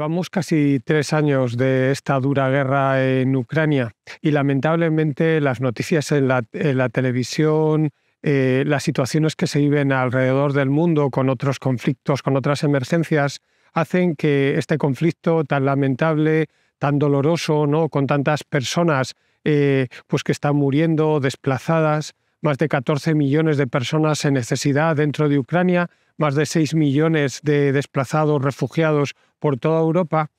Llevamos casi tres años de esta dura guerra en Ucrania y lamentablemente las noticias en la, televisión, eh, las situaciones que se viven alrededor del mundo con otros conflictos, con otras emergencias, hacen que este conflicto tan lamentable, tan doloroso, ¿no? con tantas personas eh, pues que están muriendo, desplazadas, más de 14 millones de personas en necesidad dentro de Ucrania, más de 6 millones de desplazados, refugiados por toda Europa,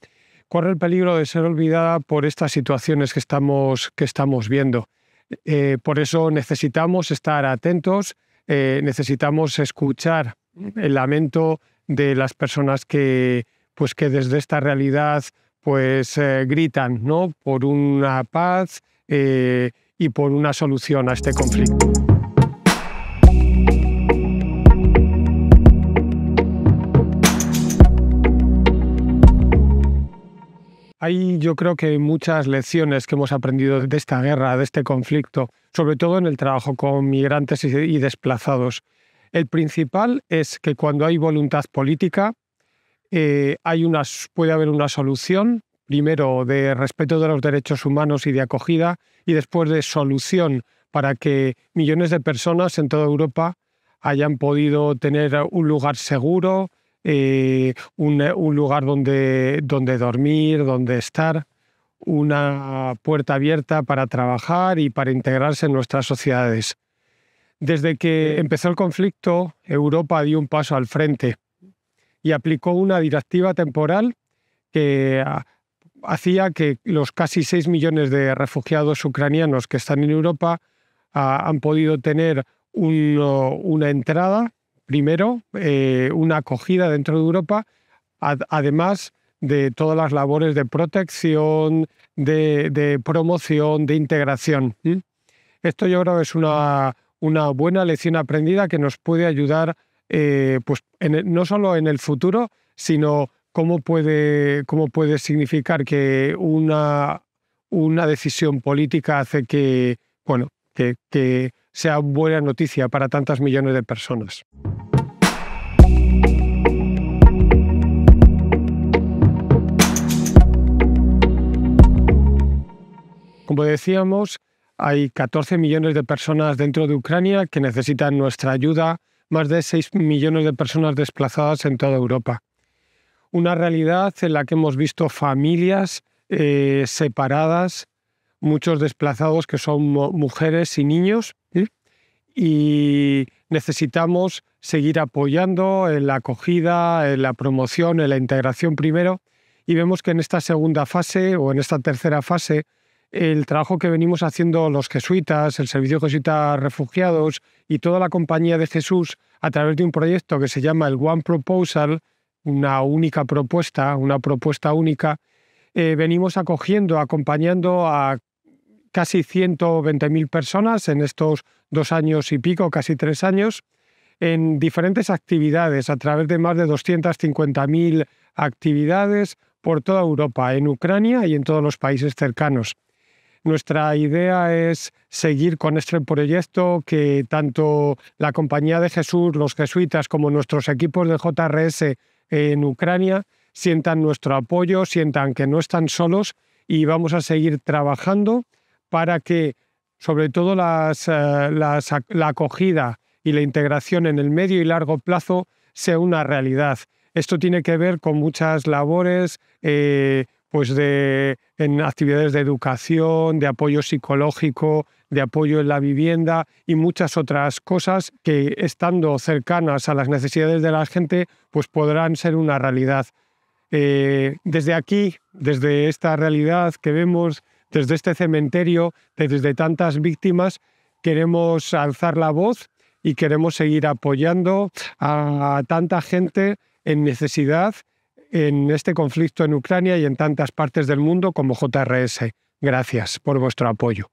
corre el peligro de ser olvidada por estas situaciones que estamos, que estamos viendo. Eh, por eso necesitamos estar atentos, eh, necesitamos escuchar el lamento de las personas que, pues que desde esta realidad pues, eh, gritan ¿no? por una paz y por una solución a este conflicto. Hay yo creo que muchas lecciones que hemos aprendido de esta guerra, de este conflicto, sobre todo en el trabajo con migrantes y desplazados. El principal es que cuando hay voluntad política, eh, puede haber una solución, primero de respeto de los derechos humanos y de acogida, y después de solución para que millones de personas en toda Europa hayan podido tener un lugar seguro, eh, eh, un, lugar donde, dormir, donde estar, una puerta abierta para trabajar y para integrarse en nuestras sociedades. Desde que empezó el conflicto, Europa dio un paso al frente y aplicó una directiva temporal que ah, hacía que los casi 6 millones de refugiados ucranianos que están en Europa ah, han podido tener una entrada primero, eh, una acogida dentro de Europa, además de todas las labores de protección, de, promoción, de integración. Esto yo creo que es una, buena lección aprendida que nos puede ayudar eh, pues, no solo en el futuro, sino cómo puede, significar que una, decisión política hace que, bueno, que sea buena noticia para tantas millones de personas. Como decíamos, hay 14 millones de personas dentro de Ucrania que necesitan nuestra ayuda, más de 6 millones de personas desplazadas en toda Europa. Una realidad en la que hemos visto familias eh, separadas, muchos desplazados que son mujeres y niños, y necesitamos seguir apoyando en la acogida, en la promoción, en la integración primero, y vemos que en esta segunda fase o en esta tercera fase el trabajo que venimos haciendo los jesuitas, el Servicio Jesuita Refugiados y toda la Compañía de Jesús a través de un proyecto que se llama el One Proposal, una única propuesta, una propuesta única, eh, venimos acogiendo, acompañando a casi 120.000 personas en estos dos años y pico, casi tres años, en diferentes actividades, a través de más de 250.000 actividades por toda Europa, en Ucrania y en todos los países cercanos. Nuestra idea es seguir con este proyecto que tanto la Compañía de Jesús, los jesuitas, como nuestros equipos de JRS en Ucrania sientan nuestro apoyo, sientan que no están solos y vamos a seguir trabajando para que sobre todo eh, la acogida y la integración en el medio y largo plazo sea una realidad. Esto tiene que ver con muchas labores, eh, pues en actividades de educación, de apoyo psicológico, de apoyo en la vivienda y muchas otras cosas que estando cercanas a las necesidades de la gente, pues podrán ser una realidad. Eh, desde aquí, desde esta realidad que vemos, desde este cementerio, desde tantas víctimas, queremos alzar la voz y queremos seguir apoyando a tanta gente en necesidad en este conflicto en Ucrania y en tantas partes del mundo como JRS. Gracias por vuestro apoyo.